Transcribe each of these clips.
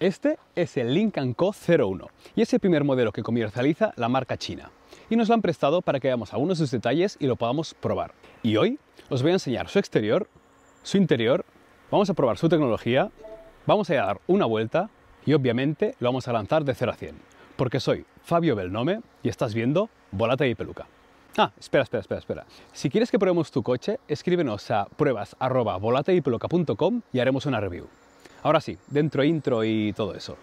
Este es el Lincoln Co 01 y es el primer modelo que comercializa la marca china y nos lo han prestado para que veamos algunos de sus detalles y lo podamos probar. Y hoy os voy a enseñar su exterior, su interior, vamos a probar su tecnología, vamos a dar una vuelta y obviamente lo vamos a lanzar de 0 a 100, porque soy Fabio Belnome y estás viendo Volate y Peluca. Ah, espera, espera, espera, espera. Si quieres que probemos tu coche, escríbenos a pruebas.volataypeluca.com y haremos una review. Ahora sí, dentro intro y todo eso.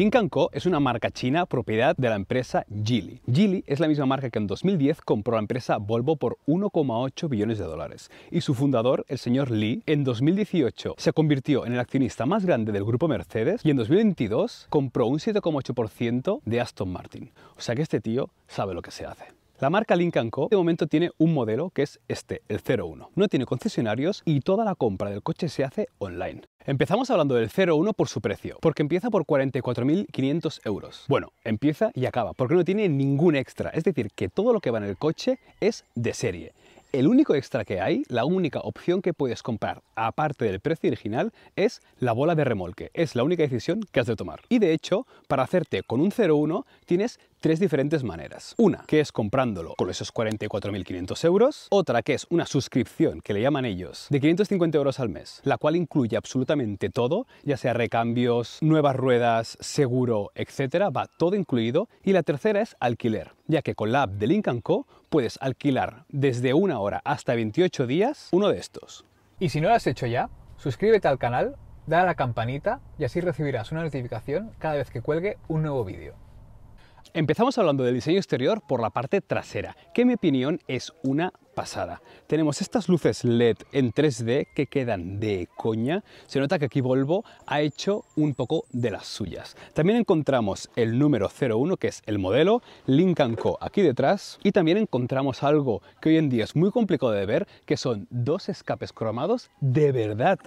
Lincoln Co. es una marca china propiedad de la empresa Geely. Geely es la misma marca que en 2010 compró la empresa Volvo por 1,8 billones de dólares y su fundador, el señor Li, en 2018 se convirtió en el accionista más grande del grupo Mercedes y en 2022 compró un 7,8% de Aston Martin. O sea que este tío sabe lo que se hace. La marca Lincoln Co. de momento tiene un modelo que es este, el 01. No tiene concesionarios y toda la compra del coche se hace online. Empezamos hablando del 01 por su precio, porque empieza por 44.500 euros. Bueno, empieza y acaba, porque no tiene ningún extra, es decir, que todo lo que va en el coche es de serie. El único extra que hay, la única opción que puedes comprar aparte del precio original, es la bola de remolque. Es la única decisión que has de tomar. Y de hecho, para hacerte con un 01 tienes tres diferentes maneras. Una, que es comprándolo con esos 44.500 euros. Otra, que es una suscripción, que le llaman ellos, de 550 euros al mes, la cual incluye absolutamente todo, ya sea recambios, nuevas ruedas, seguro, etcétera, va todo incluido. Y la tercera es alquiler, ya que con la app de Lincoln Co puedes alquilar desde una hora hasta 28 días uno de estos. Y si no lo has hecho ya, suscríbete al canal, da a la campanita y así recibirás una notificación cada vez que cuelgue un nuevo vídeo. Empezamos hablando del diseño exterior por la parte trasera, que en mi opinión es una pasada. Tenemos estas luces LED en 3D que quedan de coña. Se nota que aquí Volvo ha hecho un poco de las suyas. También encontramos el número 01, que es el modelo, Lincoln Co. aquí detrás. Y también encontramos algo que hoy en día es muy complicado de ver, que son dos escapes cromados de verdad.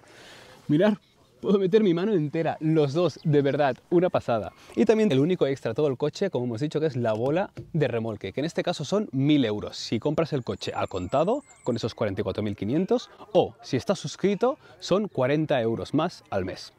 Mirar, Puedo meter mi mano entera, los dos, de verdad, una pasada. Y también el único extra todo el coche, como hemos dicho, que es la bola de remolque, que en este caso son 1.000 euros. Si compras el coche al contado, con esos 44.500, o si estás suscrito, son 40 euros más al mes.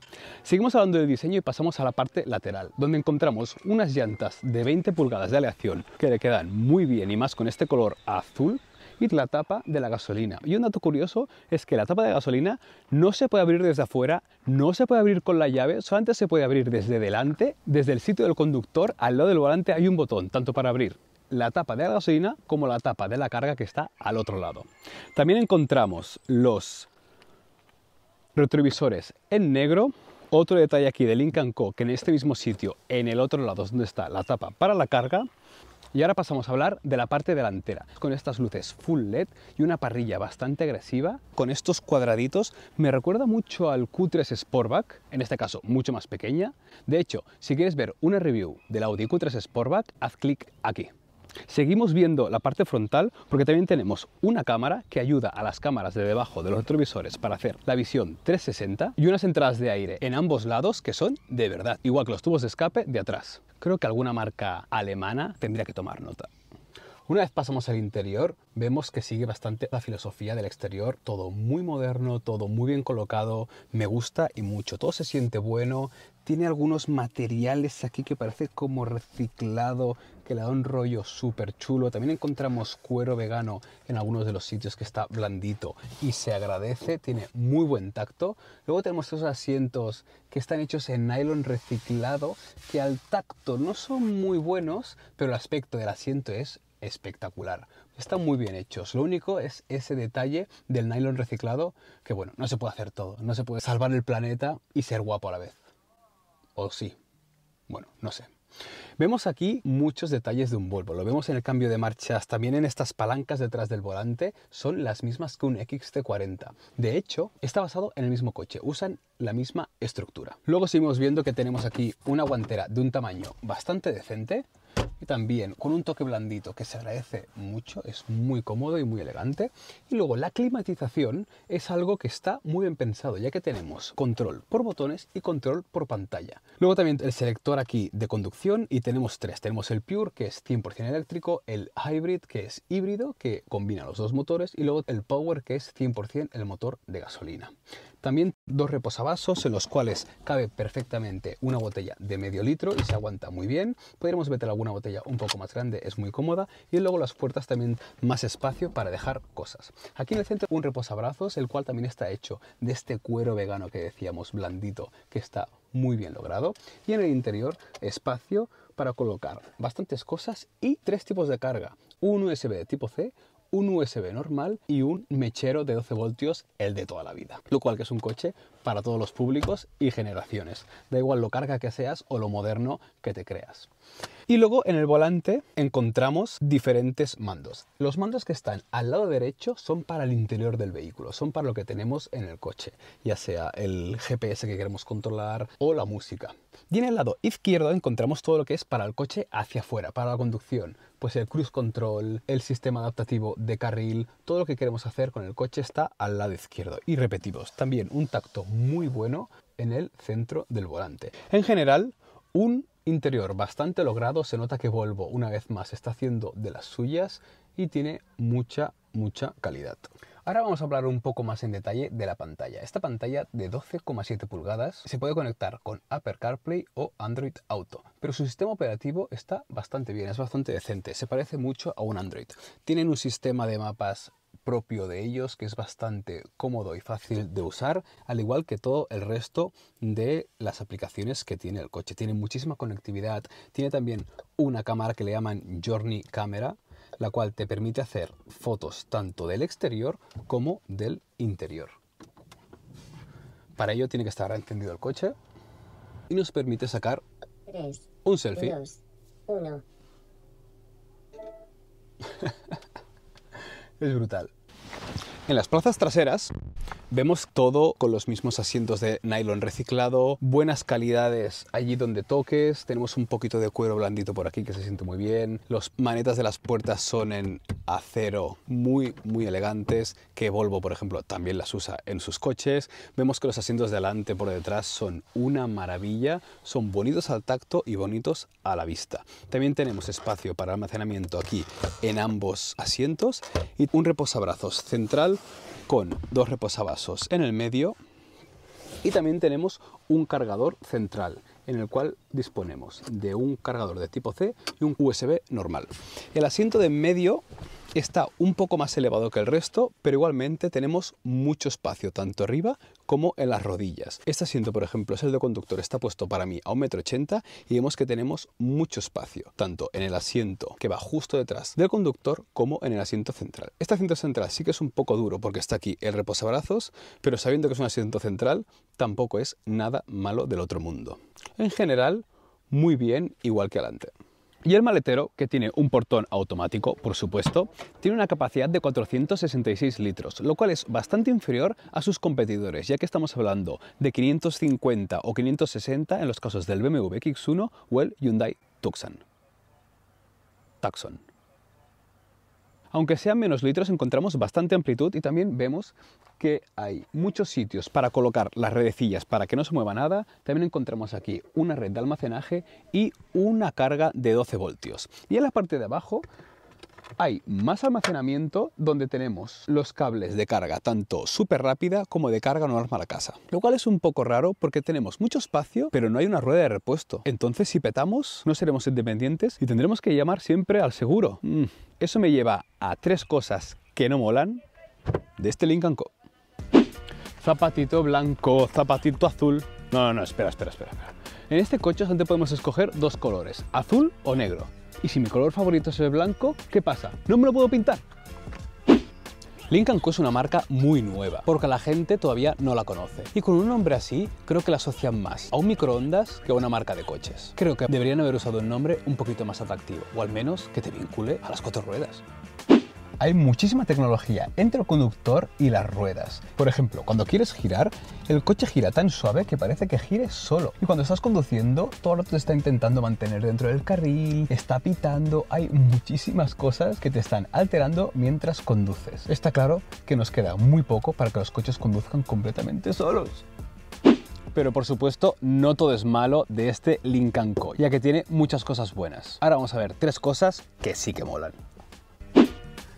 Seguimos hablando de diseño y pasamos a la parte lateral, donde encontramos unas llantas de 20 pulgadas de aleación que le quedan muy bien y más con este color azul y la tapa de la gasolina. Y un dato curioso es que la tapa de gasolina no se puede abrir desde afuera, no se puede abrir con la llave, solamente se puede abrir desde delante, desde el sitio del conductor, al lado del volante hay un botón, tanto para abrir la tapa de la gasolina como la tapa de la carga que está al otro lado. También encontramos los retrovisores en negro. Otro detalle aquí de Lincoln Co, que en este mismo sitio, en el otro lado donde está la tapa para la carga, y ahora pasamos a hablar de la parte delantera. Con estas luces full LED y una parrilla bastante agresiva, con estos cuadraditos, me recuerda mucho al Q3 Sportback, en este caso mucho más pequeña. De hecho, si quieres ver una review del Audi Q3 Sportback, haz clic aquí. Seguimos viendo la parte frontal porque también tenemos una cámara que ayuda a las cámaras de debajo de los retrovisores para hacer la visión 360 y unas entradas de aire en ambos lados que son de verdad, igual que los tubos de escape de atrás. Creo que alguna marca alemana tendría que tomar nota. Una vez pasamos al interior, vemos que sigue bastante la filosofía del exterior, todo muy moderno, todo muy bien colocado, me gusta y mucho, todo se siente bueno, tiene algunos materiales aquí que parece como reciclado, que le da un rollo súper chulo. También encontramos cuero vegano en algunos de los sitios que está blandito y se agradece, tiene muy buen tacto. Luego tenemos estos asientos que están hechos en nylon reciclado, que al tacto no son muy buenos, pero el aspecto del asiento es espectacular. Están muy bien hechos. Lo único es ese detalle del nylon reciclado, que bueno, no se puede hacer todo. No se puede salvar el planeta y ser guapo a la vez. O sí. Bueno, no sé. Vemos aquí muchos detalles de un Volvo, lo vemos en el cambio de marchas, también en estas palancas detrás del volante, son las mismas que un XT40. De hecho, está basado en el mismo coche, usan la misma estructura. Luego seguimos viendo que tenemos aquí una guantera de un tamaño bastante decente, y también con un toque blandito que se agradece mucho, es muy cómodo y muy elegante. Y luego la climatización es algo que está muy bien pensado, ya que tenemos control por botones y control por pantalla. Luego también el selector aquí de conducción y tenemos tres. Tenemos el Pure, que es 100% eléctrico, el Hybrid, que es híbrido, que combina los dos motores, y luego el Power, que es 100% el motor de gasolina. También dos reposavasos en los cuales cabe perfectamente una botella de medio litro y se aguanta muy bien. Podríamos meter alguna botella un poco más grande, es muy cómoda. Y luego las puertas también más espacio para dejar cosas. Aquí en el centro un reposabrazos, el cual también está hecho de este cuero vegano que decíamos, blandito, que está muy bien logrado. Y en el interior, espacio para colocar bastantes cosas y tres tipos de carga. Un USB de tipo C, un USB normal y un mechero de 12 voltios, el de toda la vida. Lo cual que es un coche para todos los públicos y generaciones. Da igual lo carga que seas o lo moderno que te creas. Y luego en el volante encontramos diferentes mandos. Los mandos que están al lado derecho son para el interior del vehículo, son para lo que tenemos en el coche, ya sea el GPS que queremos controlar o la música. Y en el lado izquierdo encontramos todo lo que es para el coche hacia afuera, para la conducción, pues el cruise control, el sistema adaptativo de carril, todo lo que queremos hacer con el coche está al lado izquierdo. Y repetimos, también un tacto muy bueno en el centro del volante. En general, un interior bastante logrado. Se nota que Volvo, una vez más, está haciendo de las suyas y tiene mucha, mucha calidad. Ahora vamos a hablar un poco más en detalle de la pantalla. Esta pantalla de 12,7 pulgadas se puede conectar con Apple CarPlay o Android Auto, pero su sistema operativo está bastante bien, es bastante decente, se parece mucho a un Android. Tienen un sistema de mapas propio de ellos que es bastante cómodo y fácil de usar, al igual que todo el resto de las aplicaciones que tiene el coche. Tiene muchísima conectividad, tiene también una cámara que le llaman Journey Camera, la cual te permite hacer fotos tanto del exterior como del interior. Para ello tiene que estar encendido el coche y nos permite sacar un selfie. es brutal. En las plazas traseras Vemos todo con los mismos asientos de nylon reciclado, buenas calidades allí donde toques, tenemos un poquito de cuero blandito por aquí que se siente muy bien, los manetas de las puertas son en acero muy muy elegantes, que Volvo por ejemplo también las usa en sus coches, vemos que los asientos de delante por detrás son una maravilla, son bonitos al tacto y bonitos a la vista. También tenemos espacio para almacenamiento aquí en ambos asientos y un reposabrazos central con dos reposabrazos en el medio y también tenemos un cargador central en el cual disponemos de un cargador de tipo C y un USB normal. El asiento de medio está un poco más elevado que el resto, pero igualmente tenemos mucho espacio, tanto arriba como en las rodillas. Este asiento, por ejemplo, es el de conductor, está puesto para mí a 1,80m y vemos que tenemos mucho espacio, tanto en el asiento que va justo detrás del conductor como en el asiento central. Este asiento central sí que es un poco duro porque está aquí el reposabrazos, pero sabiendo que es un asiento central, tampoco es nada malo del otro mundo. En general, muy bien, igual que adelante. Y el maletero, que tiene un portón automático, por supuesto, tiene una capacidad de 466 litros, lo cual es bastante inferior a sus competidores, ya que estamos hablando de 550 o 560 en los casos del BMW X1 o el Hyundai Tucson. Tucson. Aunque sean menos litros, encontramos bastante amplitud y también vemos que hay muchos sitios para colocar las redecillas para que no se mueva nada. También encontramos aquí una red de almacenaje y una carga de 12 voltios. Y en la parte de abajo hay más almacenamiento donde tenemos los cables de carga tanto súper rápida como de carga normal para casa. Lo cual es un poco raro porque tenemos mucho espacio, pero no hay una rueda de repuesto. Entonces, si petamos, no seremos independientes y tendremos que llamar siempre al seguro. Mm, eso me lleva a tres cosas que no molan de este Lincoln Co. Zapatito blanco, zapatito azul. No, no, no, espera, espera, espera. En este coche solamente podemos escoger dos colores, azul o negro. Y si mi color favorito es el blanco, ¿qué pasa? ¿No me lo puedo pintar? Lincoln es una marca muy nueva, porque la gente todavía no la conoce. Y con un nombre así, creo que la asocian más a un microondas que a una marca de coches. Creo que deberían haber usado un nombre un poquito más atractivo, o al menos que te vincule a las cuatro ruedas hay muchísima tecnología entre el conductor y las ruedas. Por ejemplo, cuando quieres girar, el coche gira tan suave que parece que gire solo. Y cuando estás conduciendo, todo el rato te está intentando mantener dentro del carril, está pitando, hay muchísimas cosas que te están alterando mientras conduces. Está claro que nos queda muy poco para que los coches conduzcan completamente solos pero por supuesto no todo es malo de este Lincoln Co, ya que tiene muchas cosas buenas. Ahora vamos a ver tres cosas que sí que molan.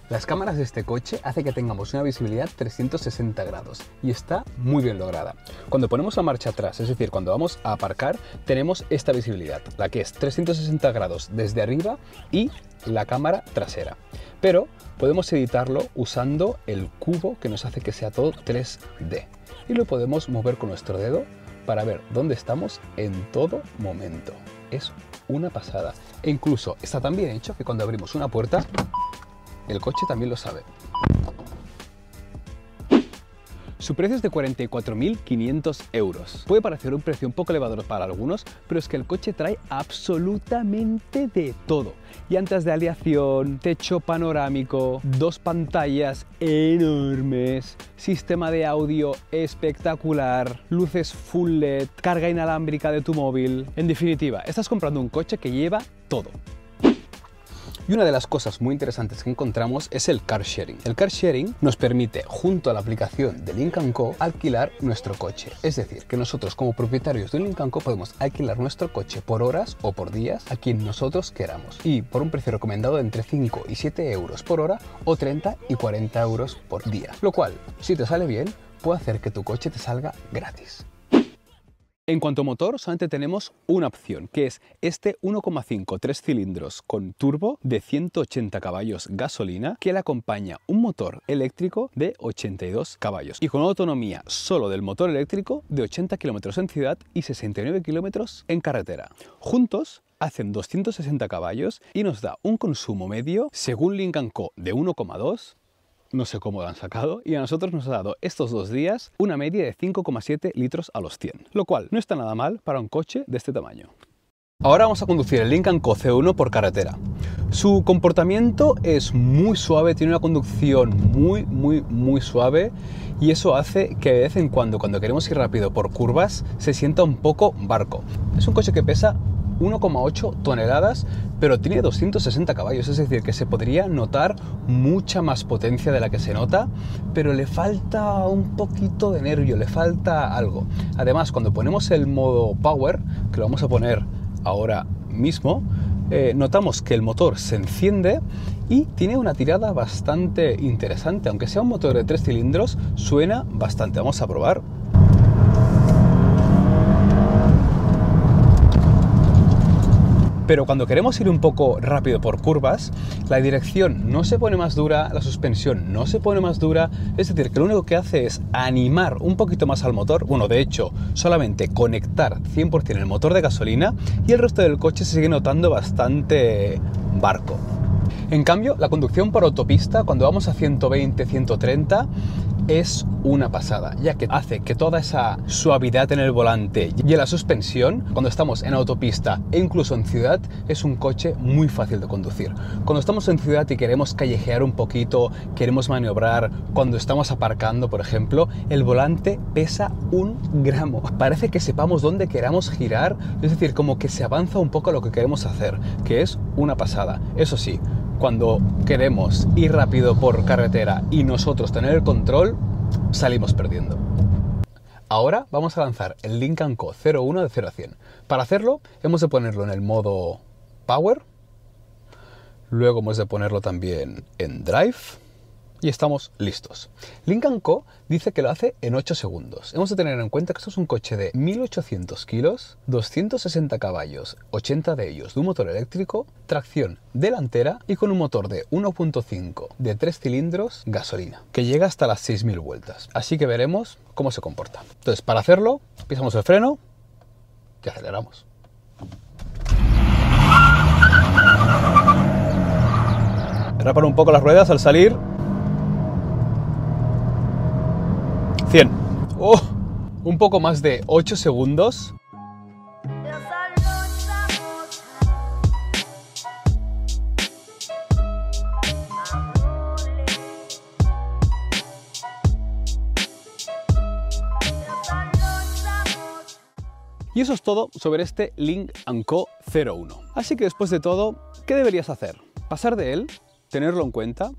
Las cámaras de este coche hace que tengamos una visibilidad 360 grados y está muy bien lograda. Cuando ponemos la marcha atrás, es decir, cuando vamos a aparcar, tenemos esta visibilidad, la que es 360 grados desde arriba y la cámara trasera. Pero podemos editarlo usando el cubo que nos hace que sea todo 3D y lo podemos mover con nuestro dedo para ver dónde estamos en todo momento. Es una pasada. E incluso está tan bien hecho que cuando abrimos una puerta el coche también lo sabe. Su precio es de 44.500 euros. Puede parecer un precio un poco elevador para algunos, pero es que el coche trae absolutamente de todo. Llantas de aleación, techo panorámico, dos pantallas enormes, sistema de audio espectacular, luces full LED, carga inalámbrica de tu móvil. En definitiva, estás comprando un coche que lleva todo. Y una de las cosas muy interesantes que encontramos es el car sharing. El car sharing nos permite, junto a la aplicación de Lincoln Co, alquilar nuestro coche. Es decir, que nosotros como propietarios de un Lincoln Co podemos alquilar nuestro coche por horas o por días a quien nosotros queramos. Y por un precio recomendado de entre 5 y 7 euros por hora o 30 y 40 euros por día. Lo cual, si te sale bien, puede hacer que tu coche te salga gratis. En cuanto a motor, solamente tenemos una opción, que es este 1,5 3 cilindros con turbo de 180 caballos gasolina que le acompaña un motor eléctrico de 82 caballos y con autonomía solo del motor eléctrico de 80 kilómetros en ciudad y 69 kilómetros en carretera. Juntos hacen 260 caballos y nos da un consumo medio, según Lincoln Co., de 1,2 no sé cómo lo han sacado, y a nosotros nos ha dado estos dos días una media de 5,7 litros a los 100, lo cual no está nada mal para un coche de este tamaño. Ahora vamos a conducir el Lincoln Co 1 por carretera. Su comportamiento es muy suave, tiene una conducción muy, muy, muy suave y eso hace que de vez en cuando, cuando queremos ir rápido por curvas, se sienta un poco barco. Es un coche que pesa 1,8 toneladas, pero tiene 260 caballos, es decir, que se podría notar mucha más potencia de la que se nota, pero le falta un poquito de nervio, le falta algo. Además, cuando ponemos el modo power, que lo vamos a poner ahora mismo, eh, notamos que el motor se enciende y tiene una tirada bastante interesante. Aunque sea un motor de tres cilindros, suena bastante. Vamos a probar. Pero cuando queremos ir un poco rápido por curvas, la dirección no se pone más dura, la suspensión no se pone más dura, es decir, que lo único que hace es animar un poquito más al motor, bueno, de hecho, solamente conectar 100% el motor de gasolina y el resto del coche se sigue notando bastante barco. En cambio, la conducción por autopista, cuando vamos a 120, 130, es una pasada, ya que hace que toda esa suavidad en el volante y en la suspensión, cuando estamos en autopista e incluso en ciudad, es un coche muy fácil de conducir. Cuando estamos en ciudad y queremos callejear un poquito, queremos maniobrar, cuando estamos aparcando, por ejemplo, el volante pesa un gramo. Parece que sepamos dónde queramos girar, es decir, como que se avanza un poco a lo que queremos hacer, que es una pasada. Eso sí, cuando queremos ir rápido por carretera y nosotros tener el control, salimos perdiendo. Ahora vamos a lanzar el Lincoln Co 01 de 0 a 100. Para hacerlo, hemos de ponerlo en el modo Power. Luego hemos de ponerlo también en Drive y estamos listos. Lincoln Co. dice que lo hace en 8 segundos. Hemos de tener en cuenta que esto es un coche de 1800 kilos, 260 caballos, 80 de ellos de un motor eléctrico, tracción delantera y con un motor de 1.5 de 3 cilindros gasolina, que llega hasta las 6000 vueltas. Así que veremos cómo se comporta. Entonces, para hacerlo, pisamos el freno y aceleramos. Rapar un poco las ruedas al salir 100. Oh, un poco más de 8 segundos. Y eso es todo sobre este Link Co 01. Así que después de todo, ¿qué deberías hacer? ¿Pasar de él? ¿Tenerlo en cuenta?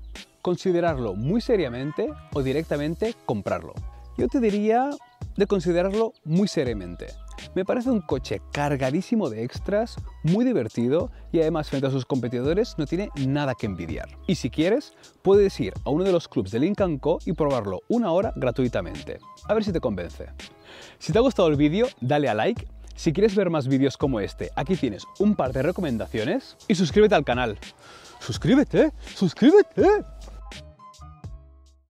¿Considerarlo muy seriamente o directamente comprarlo? yo te diría de considerarlo muy seriamente. Me parece un coche cargadísimo de extras, muy divertido y además frente a sus competidores no tiene nada que envidiar. Y si quieres, puedes ir a uno de los clubs de Lincoln Co y probarlo una hora gratuitamente. A ver si te convence. Si te ha gustado el vídeo, dale a like. Si quieres ver más vídeos como este, aquí tienes un par de recomendaciones y suscríbete al canal. ¡Suscríbete! ¡Suscríbete!